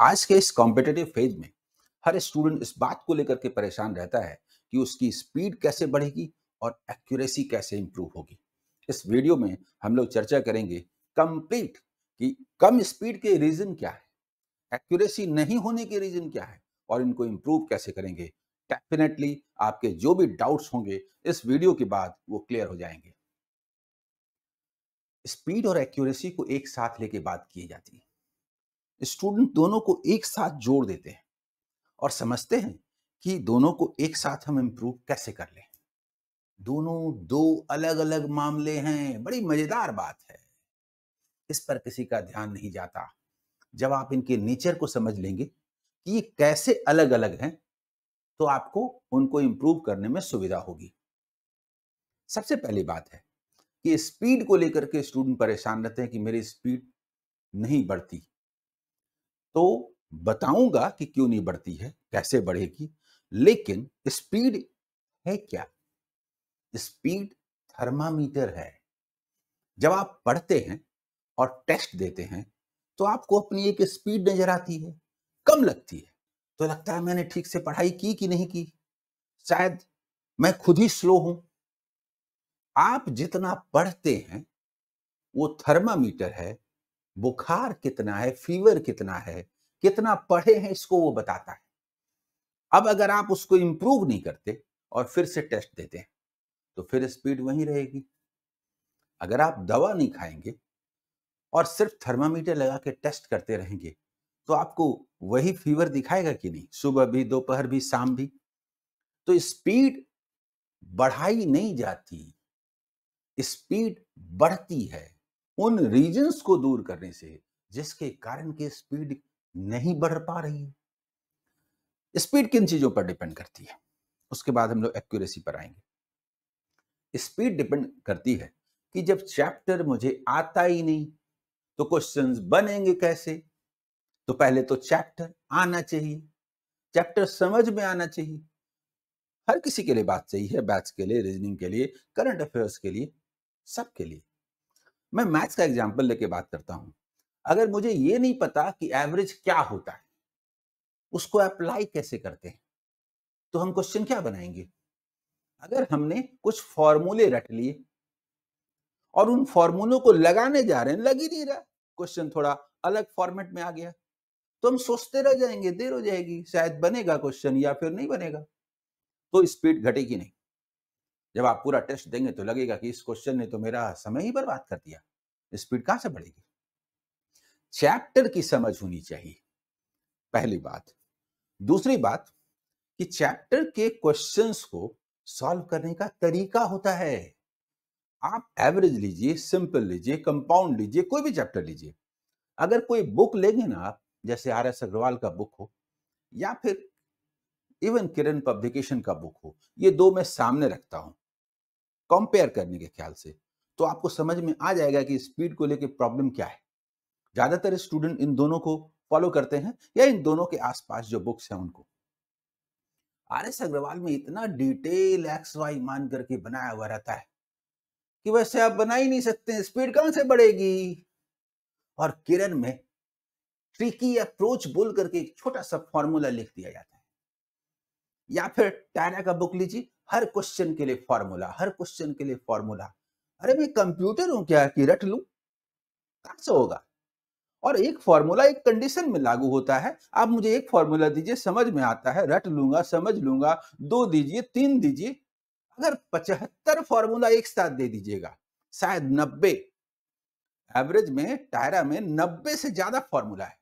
आज के इस कॉम्पिटेटिव फेज में हर स्टूडेंट इस बात को लेकर के परेशान रहता है कि उसकी स्पीड कैसे बढ़ेगी और एक्यूरेसी कैसे इंप्रूव होगी इस वीडियो में हम लोग चर्चा करेंगे कंप्लीट कि कम स्पीड के रीजन क्या है एक्यूरेसी नहीं होने के रीजन क्या है और इनको इंप्रूव कैसे करेंगे डेफिनेटली आपके जो भी डाउट्स होंगे इस वीडियो के बाद वो क्लियर हो जाएंगे स्पीड और एक्यूरेसी को एक साथ लेके बात की जाती है स्टूडेंट दोनों को एक साथ जोड़ देते हैं और समझते हैं कि दोनों को एक साथ हम इम्प्रूव कैसे कर लें दोनों दो अलग अलग मामले हैं बड़ी मजेदार बात है इस पर किसी का ध्यान नहीं जाता जब आप इनके नेचर को समझ लेंगे कि ये कैसे अलग अलग हैं तो आपको उनको इम्प्रूव करने में सुविधा होगी सबसे पहली बात है कि स्पीड को लेकर के स्टूडेंट परेशान रहते हैं कि मेरी स्पीड नहीं बढ़ती तो बताऊंगा कि क्यों नहीं बढ़ती है कैसे बढ़ेगी लेकिन स्पीड है क्या स्पीड थर्मामीटर है जब आप पढ़ते हैं और टेस्ट देते हैं तो आपको अपनी एक स्पीड नजर आती है कम लगती है तो लगता है मैंने ठीक से पढ़ाई की कि नहीं की शायद मैं खुद ही स्लो हूं आप जितना पढ़ते हैं वो थर्मामीटर है बुखार कितना है फीवर कितना है कितना पढ़े हैं इसको वो बताता है अब अगर आप उसको इंप्रूव नहीं करते और फिर से टेस्ट देते हैं तो फिर स्पीड वहीं रहेगी अगर आप दवा नहीं खाएंगे और सिर्फ थर्मामीटर लगा के टेस्ट करते रहेंगे तो आपको वही फीवर दिखाएगा कि नहीं सुबह भी दोपहर भी शाम भी तो स्पीड बढ़ाई नहीं जाती स्पीड बढ़ती है उन रीजंस को दूर करने से जिसके कारण की स्पीड नहीं बढ़ पा रही है स्पीड किन चीजों पर डिपेंड करती है उसके बाद हम लोग एक्यूरेसी पर आएंगे स्पीड डिपेंड करती है कि जब चैप्टर मुझे आता ही नहीं तो क्वेश्चंस बनेंगे कैसे तो पहले तो चैप्टर आना चाहिए चैप्टर समझ में आना चाहिए हर किसी के लिए बात चाहिए है बैच के लिए रीजनिंग के लिए करंट अफेयर्स के लिए सबके लिए मैं मैथ्स का एग्जाम्पल लेके बात करता हूं अगर मुझे ये नहीं पता कि एवरेज क्या होता है उसको अप्लाई कैसे करते हैं तो हम क्वेश्चन क्या बनाएंगे अगर हमने कुछ फॉर्मूले रट लिए और उन फॉर्मूलों को लगाने जा रहे हैं लग ही नहीं रहा क्वेश्चन थोड़ा अलग फॉर्मेट में आ गया तो हम सोचते रह जाएंगे देर हो जाएगी शायद बनेगा क्वेश्चन या फिर नहीं बनेगा तो स्पीड घटेगी नहीं जब आप पूरा टेस्ट देंगे तो लगेगा कि इस क्वेश्चन ने तो मेरा समय ही बर्बाद कर दिया स्पीड कहां से बढ़ेगी चैप्टर की समझ होनी चाहिए पहली बात दूसरी बात कि चैप्टर के क्वेश्चंस को सॉल्व करने का तरीका होता है आप एवरेज लीजिए सिंपल लीजिए कंपाउंड लीजिए कोई भी चैप्टर लीजिए अगर कोई बुक लेंगे ना आप जैसे आर एस अग्रवाल का बुक हो या फिर इवन किरण पब्लिकेशन का बुक हो ये दो मैं सामने रखता हूं कंपेयर करने के ख्याल से तो आपको समझ में आ जाएगा कि स्पीड को लेकर प्रॉब्लम क्या है ज़्यादातर स्टूडेंट इन दोनों को फॉलो करते हैं या इन दोनों के आसपास जो बुक्स हैं उनको आर एस अग्रवाल में इतना डिटेल एक्स वाई मान करके बनाया हुआ रहता है कि वैसे आप बना ही नहीं सकते स्पीड कहां से बढ़ेगी और किरण में ट्रिकी अप्रोच बोल करके एक छोटा सा फॉर्मूला लिख दिया जाता है या फिर टायरा का बुक लीजिए हर क्वेश्चन के लिए फॉर्मूला हर क्वेश्चन के लिए फॉर्मूला अरे मैं कंप्यूटर हूं क्या कि रट लू कहां से होगा और एक फॉर्मूला एक कंडीशन में लागू होता है आप मुझे एक फॉर्मूला दीजिए समझ में आता है रट लूंगा समझ लूंगा दो दीजिए तीन दीजिए अगर पचहत्तर फॉर्मूला एक साथ दे दीजिएगा शायद नब्बे एवरेज में टायरा में नब्बे से ज्यादा फॉर्मूला है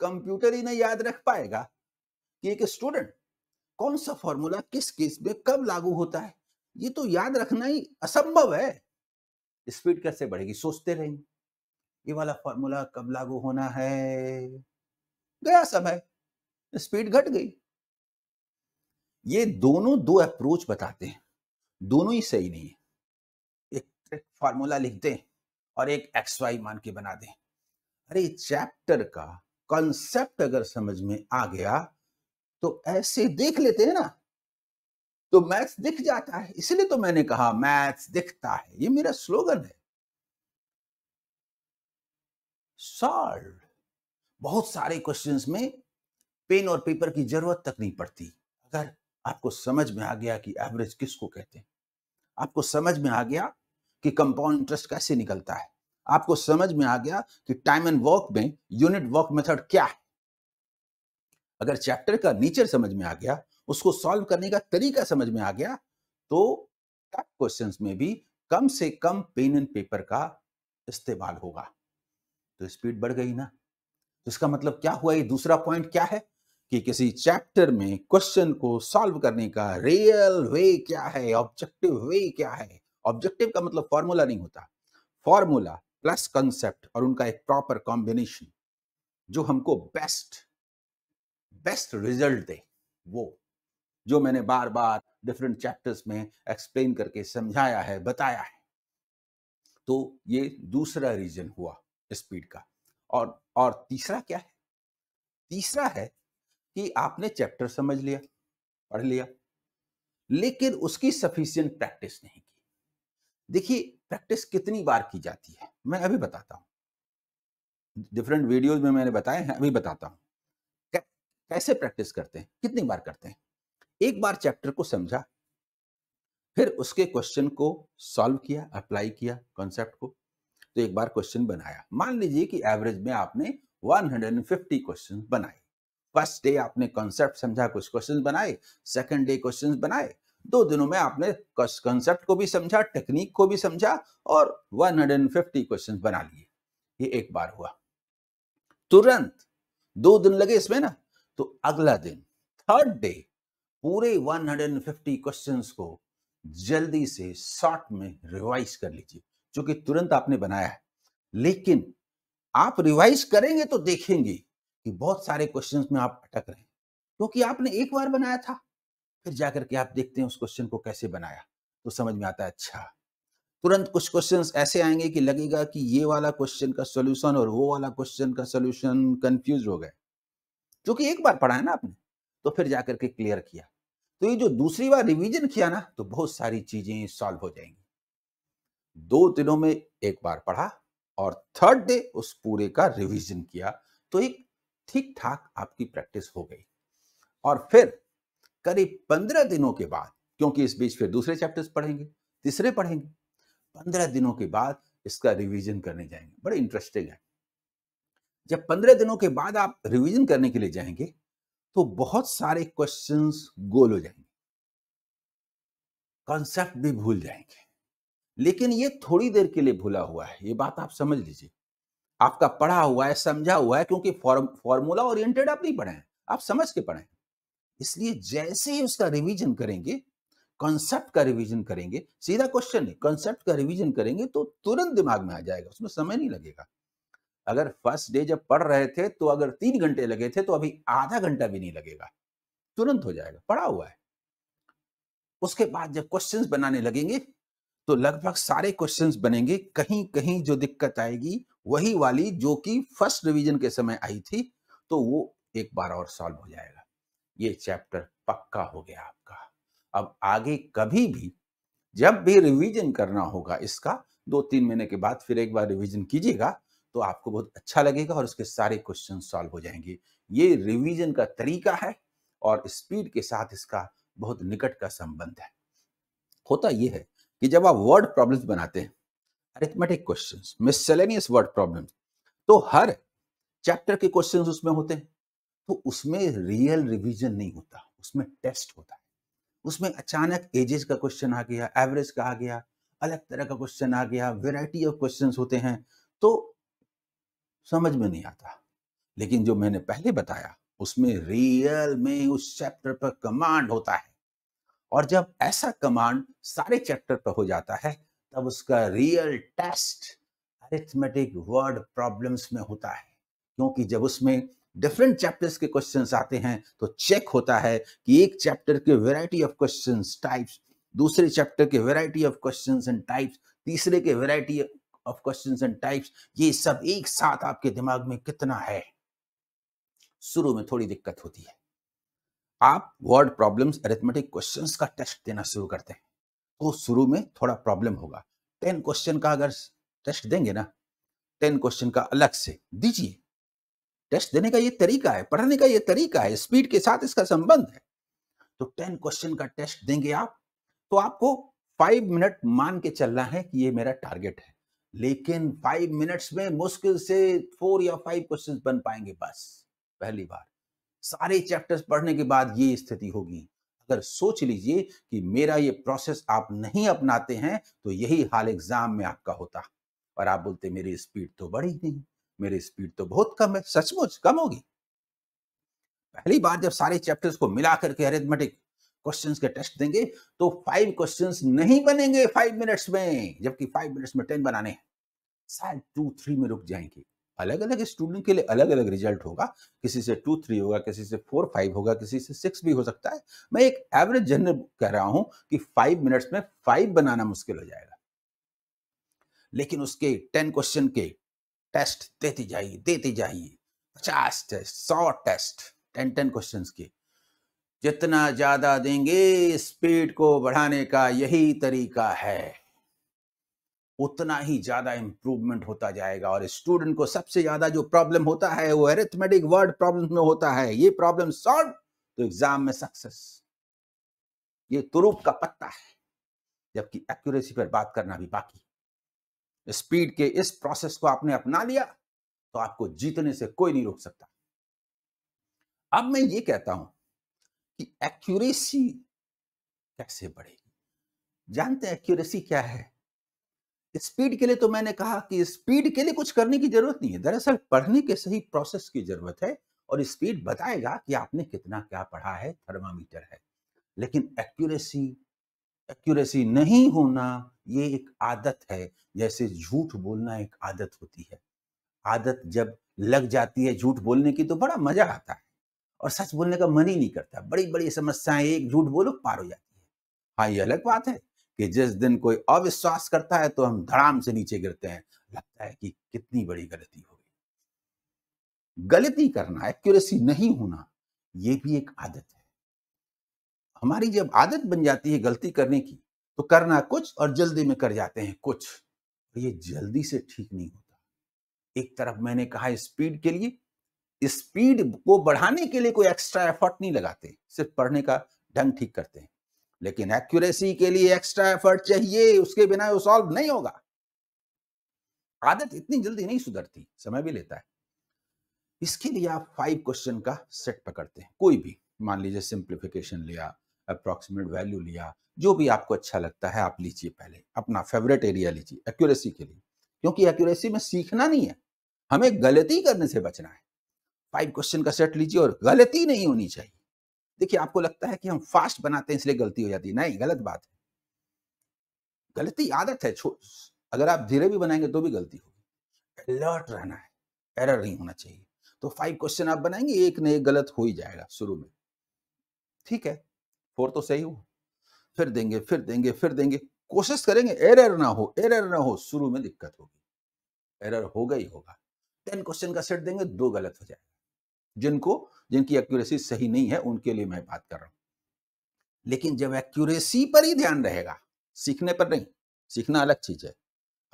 कंप्यूटर ही नहीं याद रख पाएगा कि एक स्टूडेंट कौन सा फॉर्मूला किस केस में कब लागू होता है ये तो याद रखना ही असंभव है स्पीड कैसे बढ़ेगी सोचते रहेंगे ये वाला फॉर्मूला कब लागू होना है गया समय स्पीड घट गई ये दोनों दो अप्रोच बताते हैं दोनों ही सही नहीं है एक फॉर्मूला लिख दें और एक एक्स वाई मान के बना दें अरे चैप्टर का कॉन्सेप्ट अगर समझ में आ गया तो ऐसे देख लेते हैं ना तो मैथ्स दिख जाता है इसलिए तो मैंने कहा मैथ्स दिखता है ये मेरा स्लोगन है सॉल्व बहुत सारे क्वेश्चंस में पेन और पेपर की जरूरत तक नहीं पड़ती अगर आपको समझ में आ गया कि एवरेज किसको कहते हैं आपको समझ में आ गया कि कंपाउंड इंटरेस्ट कैसे निकलता है आपको समझ में आ गया कि टाइम एंड वर्क में यूनिट वर्क मेथड क्या है अगर चैप्टर का नेचर समझ में आ गया उसको सॉल्व करने का तरीका समझ में आ गया तो टफ क्वेश्चन में भी कम से कम पेन एंड पेपर का इस्तेमाल होगा तो स्पीड बढ़ गई ना तो इसका मतलब क्या हुआ ये दूसरा पॉइंट क्या है कि किसी चैप्टर में क्वेश्चन को सॉल्व करने का रियल वे क्या है ऑब्जेक्टिव वे क्या है ऑब्जेक्टिव का मतलब फॉर्मूला नहीं होता फॉर्मूला प्लस कंसेप्ट और उनका एक प्रॉपर कॉम्बिनेशन जो हमको बेस्ट बेस्ट रिजल्ट दे वो जो मैंने बार बार डिफरेंट चैप्टर्स में एक्सप्लेन करके समझाया है बताया है तो ये दूसरा रीजन हुआ स्पीड का और और तीसरा क्या है तीसरा है कि आपने चैप्टर समझ लिया पढ़ लिया लेकिन उसकी सफिशियंट प्रैक्टिस नहीं की देखिए प्रैक्टिस कितनी बार की जाती है मैं अभी बताता हूँ डिफरेंट वीडियोज में मैंने बताए हैं अभी बताता हूँ कैसे प्रैक्टिस करते हैं कितनी बार करते हैं एक बार चैप्टर को समझा फिर उसके क्वेश्चन को सॉल्व किया अप्लाई किया कॉन्सेप्ट को तो एक बार क्वेश्चन बनाया मान लीजिए कि एवरेज में आपने 150 क्वेश्चंस बनाए फर्स्ट डे आपने कॉन्सेप्ट समझा कुछ क्वेश्चंस बनाए सेकंड डे क्वेश्चंस बनाए दो दिनों में आपने कॉन्सेप्ट को भी समझा टेक्निक को भी समझा और 150 क्वेश्चन बना लिए ये एक बार हुआ तुरंत दो दिन लगे इसमें ना तो अगला दिन थर्ड डे पूरे 150 क्वेश्चंस को जल्दी से शॉर्ट में रिवाइज कर लीजिए जो कि तुरंत आपने बनाया है लेकिन आप रिवाइज करेंगे तो देखेंगे कि बहुत सारे क्वेश्चंस में आप अटक रहे हैं क्योंकि तो आपने एक बार बनाया था फिर जाकर के आप देखते हैं उस क्वेश्चन को कैसे बनाया तो समझ में आता है अच्छा तुरंत कुछ क्वेश्चन ऐसे आएंगे कि लगेगा कि ये वाला क्वेश्चन का सोल्यूशन और वो वाला क्वेश्चन का सोल्यूशन कंफ्यूज हो गए जो कि एक बार पढ़ा है ना आपने तो फिर जाकर के क्लियर किया तो ये जो दूसरी बार रिवीजन किया ना तो बहुत सारी चीजें सॉल्व हो जाएंगी दो दिनों में एक बार पढ़ा और थर्ड डे उस पूरे का रिवीजन किया तो एक ठीक ठाक आपकी प्रैक्टिस हो गई और फिर करीब पंद्रह दिनों के बाद क्योंकि इस बीच फिर दूसरे चैप्टर्स पढ़ेंगे तीसरे पढ़ेंगे पंद्रह दिनों के बाद इसका रिवीजन करने जाएंगे बड़े इंटरेस्टिंग है जब पंद्रह दिनों के बाद आप रिवीजन करने के लिए जाएंगे तो बहुत सारे क्वेश्चंस गोल हो जाएंगे कॉन्सेप्ट भी भूल जाएंगे लेकिन ये थोड़ी देर के लिए भूला हुआ है ये बात आप समझ लीजिए आपका पढ़ा हुआ है समझा हुआ है क्योंकि फॉर्मूला ओरिएंटेड आप नहीं पढ़े हैं आप समझ के पढ़े इसलिए जैसे ही उसका रिवीजन करेंगे कॉन्सेप्ट का रिवीजन करेंगे सीधा क्वेश्चन है कॉन्सेप्ट का रिवीजन करेंगे तो तुरंत दिमाग में आ जाएगा उसमें समय नहीं लगेगा अगर फर्स्ट डे जब पढ़ रहे थे तो अगर तीन घंटे लगे थे तो अभी आधा घंटा भी नहीं लगेगा तुरंत हो जाएगा पढ़ा हुआ है उसके बाद जब क्वेश्चन बनाने लगेंगे तो लगभग सारे क्वेश्चन बनेंगे कहीं कहीं जो दिक्कत आएगी वही वाली जो कि फर्स्ट रिविजन के समय आई थी तो वो एक बार और सॉल्व हो जाएगा ये चैप्टर पक्का हो गया आपका अब आगे कभी भी जब भी रिवीजन करना होगा इसका दो तीन महीने के बाद फिर एक बार रिवीजन कीजिएगा तो आपको बहुत अच्छा लगेगा और उसके सारे क्वेश्चन सॉल्व हो जाएंगे ये रिवीजन का तरीका है और स्पीड के साथ इसका बहुत निकट का संबंध है होता यह है कि जब आप वर्ड प्रॉब्लम्स बनाते हैं arithmetic question miscellaneous word problem तो हर चैप्टर के क्वेश्चन उसमें होते हैं तो उसमें रियल रिविजन नहीं होता उसमें टेस्ट होता है उसमें अचानक एजेस का क्वेश्चन आ गया एवरेज का आ गया अलग तरह का क्वेश्चन आ गया वेराइटी ऑफ क्वेश्चन होते हैं तो समझ में नहीं आता लेकिन जो मैंने पहले बताया उसमें रियल में उस चैप्टर पर कमांड होता है और जब ऐसा कमांड सारे चैप्टर पर हो जाता है तब उसका real test arithmetic word problems में होता है क्योंकि जब उसमें डिफरेंट चैप्टर्स के क्वेश्चंस आते हैं तो चेक होता है कि एक चैप्टर के वैरायटी ऑफ क्वेश्चंस टाइप्स दूसरे चैप्टर के variety of questions and types तीसरे के variety of questions and types ये सब एक साथ आपके दिमाग में कितना है शुरू में थोड़ी दिक्कत होती है आप वर्ड प्रॉब्लम्स अरिथमेटिक क्वेश्चंस का टेस्ट देना शुरू करते हैं तो शुरू में थोड़ा प्रॉब्लम होगा टेन क्वेश्चन का अगर टेस्ट देंगे ना टेन क्वेश्चन का अलग से दीजिए टेस्ट देने का ये तरीका है पढ़ने का ये तरीका है स्पीड के साथ इसका संबंध है तो टेन क्वेश्चन का टेस्ट देंगे आप तो आपको फाइव मिनट मान के चलना है कि ये मेरा टारगेट है लेकिन फाइव मिनट्स में मुश्किल से फोर या फाइव क्वेश्चन बन पाएंगे बस पहली बार सारे चैप्टर्स पढ़ने के बाद ये स्थिति होगी अगर सोच लीजिए कि मेरा ये प्रोसेस आप नहीं अपनाते हैं तो यही हाल एग्जाम में आपका होता और आप बोलते मेरी स्पीड तो बढ़ी नहीं मेरी स्पीड तो बहुत कम है सचमुच कम होगी पहली बार जब सारे चैप्टर्स को मिला करके अरेथमेटिक क्वेश्चंस के टेस्ट देंगे तो फाइव क्वेश्चंस नहीं बनेंगे फाइव मिनट्स में जबकि फाइव मिनट्स में टेन बनाने हैं शायद टू थ्री में रुक जाएंगे अलग अलग स्टूडेंट के लिए अलग अलग रिजल्ट होगा किसी से टू थ्री होगा किसी से फोर फाइव होगा किसी से सिक्स भी हो सकता है मैं एक एवरेज जनरल कह रहा हूं कि फाइव मिनट्स में फाइव बनाना मुश्किल हो जाएगा लेकिन उसके टेन क्वेश्चन के टेस्ट देती जाइए देती जाइए पचास टेस्ट सौ टेस्ट टेन टेन क्वेश्चन के जितना ज़्यादा देंगे स्पीड को बढ़ाने का यही तरीका है उतना ही ज़्यादा इंप्रूवमेंट होता जाएगा और स्टूडेंट को सबसे ज़्यादा जो प्रॉब्लम होता है वो एरिथमेटिक वर्ड प्रॉब्लम में होता है ये प्रॉब्लम सॉल्व तो एग्जाम में सक्सेस ये तुरुप का पत्ता है जबकि एक्यूरेसी पर बात करना भी बाकी स्पीड के इस प्रोसेस को आपने अपना लिया तो आपको जीतने से कोई नहीं रोक सकता अब मैं ये कहता हूं कि एक्यूरेसी कैसे बढ़ेगी जानते हैं एक्यूरेसी क्या है स्पीड के लिए तो मैंने कहा कि स्पीड के लिए कुछ करने की जरूरत नहीं है दरअसल पढ़ने के सही प्रोसेस की जरूरत है और स्पीड बताएगा कि आपने कितना क्या पढ़ा है थर्मामीटर है लेकिन एक्यूरेसी एक्यूरेसी नहीं होना ये एक आदत है जैसे झूठ बोलना एक आदत होती है आदत जब लग जाती है झूठ बोलने की तो बड़ा मजा आता है और सच बोलने का मन ही नहीं करता बड़ी बड़ी समस्याएं एक झूठ बोलो पार हो जाती है हाँ ये अलग बात है कि जिस दिन कोई अविश्वास करता है तो हम धड़ाम से नीचे गिरते हैं लगता है कि कितनी बड़ी गलती हो गई गलती करना एक्यूरेसी नहीं होना ये भी एक आदत है हमारी जब आदत बन जाती है गलती करने की तो करना कुछ और जल्दी में कर जाते हैं कुछ ये जल्दी से ठीक नहीं होता एक तरफ मैंने कहा स्पीड के लिए स्पीड को बढ़ाने के लिए कोई एक्स्ट्रा एफर्ट नहीं लगाते सिर्फ पढ़ने का ढंग ठीक करते हैं लेकिन एक्यूरेसी के लिए एक्स्ट्रा एफर्ट चाहिए उसके बिना वो सॉल्व नहीं होगा आदत इतनी जल्दी नहीं सुधरती समय भी लेता है इसके लिए आप फाइव क्वेश्चन का सेट पकड़ते हैं कोई भी मान लीजिए सिंप्लीफिकेशन लिया अप्रोक्सीमेट वैल्यू लिया जो भी आपको अच्छा लगता है आप लीजिए पहले अपना फेवरेट एरिया लीजिए एक्यूरेसी के लिए क्योंकि एक्यूरेसी में सीखना नहीं है हमें गलती करने से बचना है फाइव क्वेश्चन का सेट लीजिए और गलती नहीं होनी चाहिए देखिए आपको लगता है कि हम फास्ट बनाते हैं इसलिए गलती हो जाती है नहीं गलत बात है गलती आदत है अगर आप धीरे भी बनाएंगे तो भी गलती होगी अलर्ट रहना है एरर नहीं होना चाहिए तो फाइव क्वेश्चन आप बनाएंगे एक न एक गलत हो ही जाएगा शुरू में ठीक है फोर तो सही हो फिर देंगे फिर देंगे फिर देंगे कोशिश करेंगे एरर ना हो एरर ना हो शुरू में दिक्कत होगी एरर होगा ही होगा टेन क्वेश्चन का सेट देंगे दो गलत हो जाएगा जिनको जिनकी एक्यूरेसी सही नहीं है उनके लिए मैं बात कर रहा हूं लेकिन जब एक्यूरेसी पर ही ध्यान रहेगा सीखने पर नहीं सीखना अलग चीज है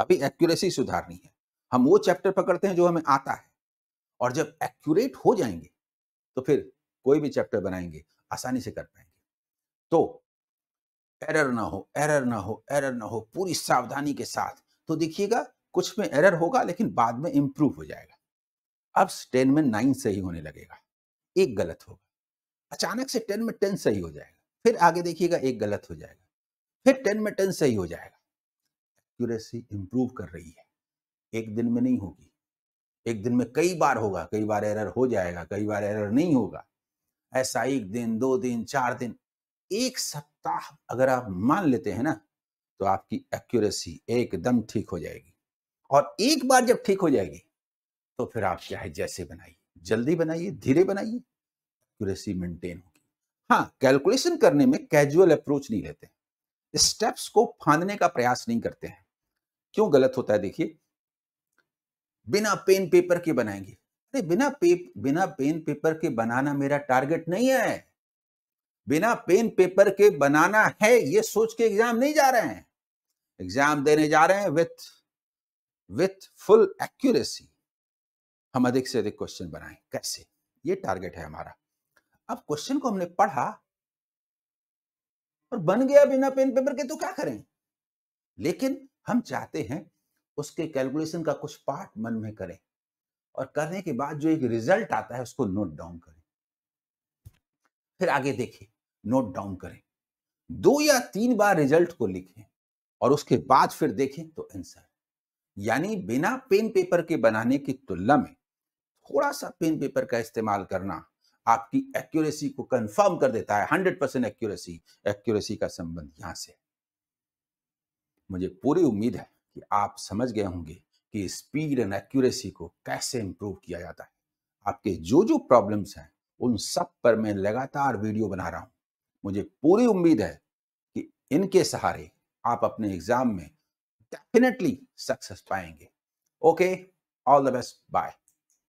अभी एक्यूरेसी सुधारनी है हम वो चैप्टर पकड़ते हैं जो हमें आता है और जब एक्यूरेट हो जाएंगे तो फिर कोई भी चैप्टर बनाएंगे आसानी से कर पाएंगे तो एरर ना हो एरर ना हो एरर ना हो पूरी सावधानी के साथ तो देखिएगा कुछ में एरर होगा लेकिन बाद में इंप्रूव हो जाएगा अब टेन में नाइन सही होने लगेगा एक गलत होगा अचानक से टेन में टेन सही हो जाएगा फिर आगे देखिएगा एक गलत हो जाएगा फिर टेन में टेन सही हो जाएगा एक्यूरेसी इंप्रूव कर रही है एक दिन में नहीं होगी एक दिन में कई बार होगा कई बार एरर हो जाएगा कई बार एरर नहीं होगा ऐसा एक दिन दो दिन चार दिन एक सप्ताह अगर आप मान लेते हैं ना तो आपकी एक्यूरेसी एकदम ठीक हो जाएगी और एक बार जब ठीक हो जाएगी तो फिर आप चाहे जैसे बनाइए जल्दी बनाइए धीरे बनाइए एक्यूरेसी मेंटेन होगी हाँ कैलकुलेशन करने में कैजुअल अप्रोच नहीं लेते स्टेप्स को फांदने का प्रयास नहीं करते हैं क्यों गलत होता है देखिए बिना पेन पेपर के बनाएंगे अरे बिना पे बिना पेन पेपर के बनाना मेरा टारगेट नहीं है बिना पेन पेपर के बनाना है ये सोच के एग्जाम नहीं जा रहे हैं एग्जाम देने जा रहे हैं विथ विथ फुल एक्यूरेसी हम अधिक से अधिक क्वेश्चन बनाएं कैसे ये टारगेट है हमारा अब क्वेश्चन को हमने पढ़ा और बन गया बिना पेन पेपर के तो क्या करें लेकिन हम चाहते हैं उसके कैलकुलेशन का कुछ पार्ट मन में करें और करने के बाद जो एक रिजल्ट आता है उसको नोट डाउन करें फिर आगे देखें नोट डाउन करें दो या तीन बार रिजल्ट को लिखें और उसके बाद फिर देखें तो आंसर यानी बिना पेन पेपर के बनाने की तुलना में थोड़ा सा पेन पेपर का इस्तेमाल करना आपकी एक्यूरेसी को कंफर्म कर देता है हंड्रेड परसेंट एक्यूरेसी एक्यूरेसी का संबंध यहां से मुझे पूरी उम्मीद है कि आप समझ गए होंगे कि स्पीड एंड एक्यूरेसी को कैसे इंप्रूव किया जाता है आपके जो जो प्रॉब्लम्स हैं उन सब पर मैं लगातार वीडियो बना रहा हूं मुझे पूरी उम्मीद है कि इनके सहारे आप अपने एग्जाम में डेफिनेटली सक्सेस पाएंगे okay all the best bye